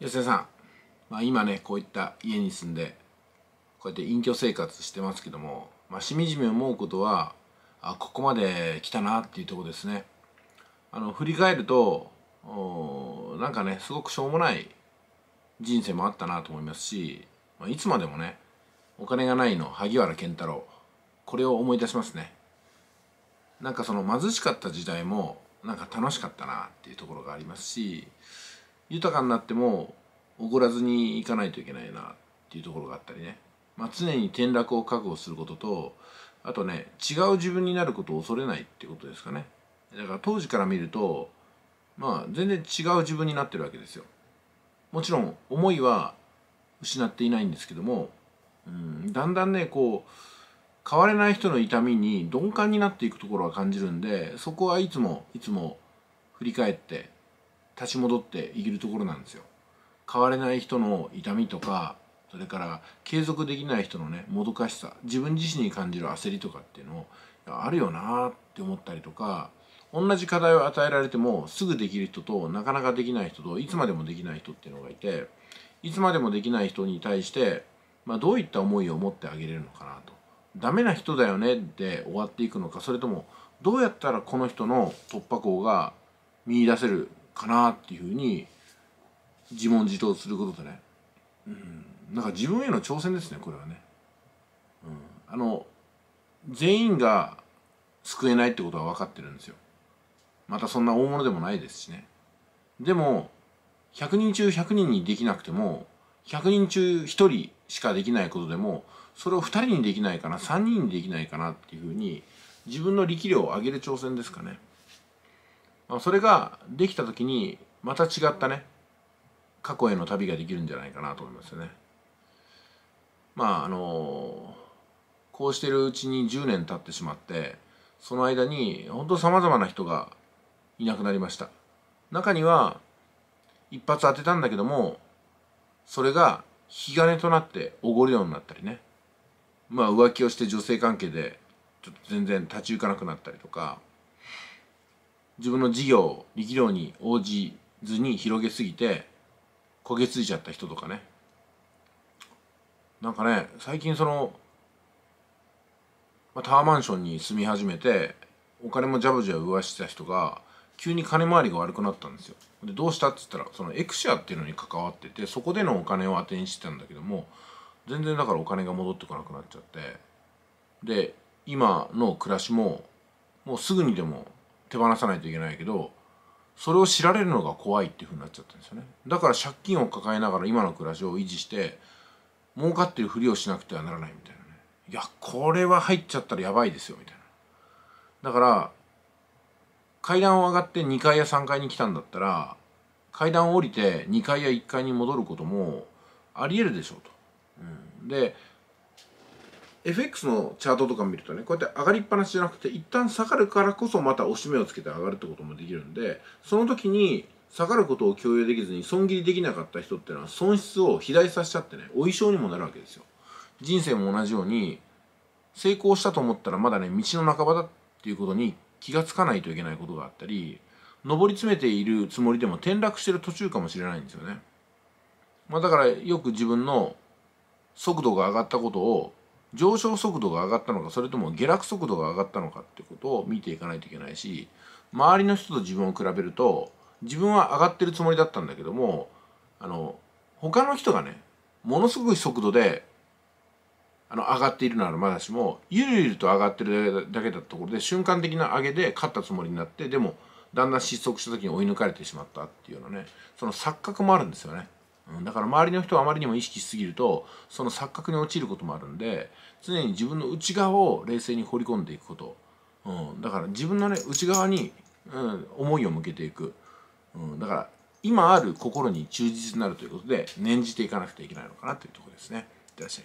吉田さん、まあ、今ねこういった家に住んでこうやって隠居生活してますけども、まあ、しみじみ思うことはあここまで来たなっていうとこですねあの振り返るとおなんかねすごくしょうもない人生もあったなと思いますし、まあ、いつまでもねお金がないの萩原健太郎これを思い出しますねなんかその貧しかった時代もなんか楽しかったなっていうところがありますし豊かになっても怒らずにいかないといけないなっていうところがあったりね、まあ、常に転落を覚悟することとあとね違う自分になることを恐れないっていうことですかねだから当時から見るとまあ全然違う自分になってるわけですよもちろん思いは失っていないんですけども、うん、だんだんねこう変われない人の痛みに鈍感になっていくところは感じるんでそこはいつもいつも振り返って立ち戻っていけるところなんですよ変われない人の痛みとかそれから継続できない人のねもどかしさ自分自身に感じる焦りとかっていうのをあるよなって思ったりとか同じ課題を与えられてもすぐできる人となかなかできない人といつまでもできない人っていうのがいていつまでもできない人に対して、まあ、どういった思いを持ってあげれるのかなと。ダメな人だよねって終わっていくのかそれともどうやったらこの人の突破口が見いだせるかなっていうふうに自問自答することでね、うん、なんか自分への挑戦ですねこれはね、うん、あの全員が救えないってことは分かってるんですよまたそんな大物でもないですしねでも100人中100人にできなくても100人中1人しかできないことでもそれを2人にできないかな3人にできないかなっていうふうに自分の力量を上げる挑戦ですかね。それができた時にまた違ったね過去への旅ができるんじゃないかなと思いますよね。まああのこうしてるうちに10年経ってしまってその間に本当さまざまな人がいなくなりました。中には一発当てたんだけどもそれが引き金となっておごるようになったりねまあ浮気をして女性関係でちょっと全然立ち行かなくなったりとか自分の事業力量に応じずに広げすぎて焦げついちゃった人とかねなんかね最近その、まあ、タワーマンションに住み始めてお金もジャブジャブ上してた人が急に金回りが悪くなったんですよでどうしたっつったらそのエクシアっていうのに関わっててそこでのお金を当てにしてたんだけども全然だからお金が戻ってこなくなっちゃってで今の暮らしももうすぐにでも手放さないといけないけどそれを知られるのが怖いっていうふうになっちゃったんですよねだから借金を抱えながら今の暮らしを維持して儲かってるふりをしなくてはならないみたいなねいやこれは入っちゃったらやばいですよみたいなだから階段を上がって2階や3階に来たんだったら階段を降りて2階や1階に戻ることもありえるでしょうと、うん、で FX のチャートとか見るとねこうやって上がりっぱなしじゃなくて一旦下がるからこそまた押し目をつけて上がるってこともできるんでその時に下がることを共有できずに損切りできなかった人っていうのは損失を肥大させちゃってねお衣装にもなるわけですよ人生も同じように成功したと思ったらまだね道の半ばだっていうことに気がつかないといけないことがあったり上り詰めているつもりでも転落してる途中かもしれないんですよねまあだからよく自分の速度が上がったことを上昇速度が上がったのかそれとも下落速度が上がったのかってことを見ていかないといけないし周りの人と自分を比べると自分は上がってるつもりだったんだけどもあの他の人がねものすごい速度であの上がっているならまだしもゆるゆると上がってるだけだったところで瞬間的な上げで勝ったつもりになってでもだんだん失速した時に追い抜かれてしまったっていうようなねその錯覚もあるんですよね。だから周りの人をあまりにも意識しすぎるとその錯覚に陥ることもあるんで常に自分の内側を冷静に彫り込んでいくこと、うん、だから自分のね内側に、うん、思いを向けていく、うん、だから今ある心に忠実になるということで念じていかなくてはいけないのかなというところですね。いってらっしゃい。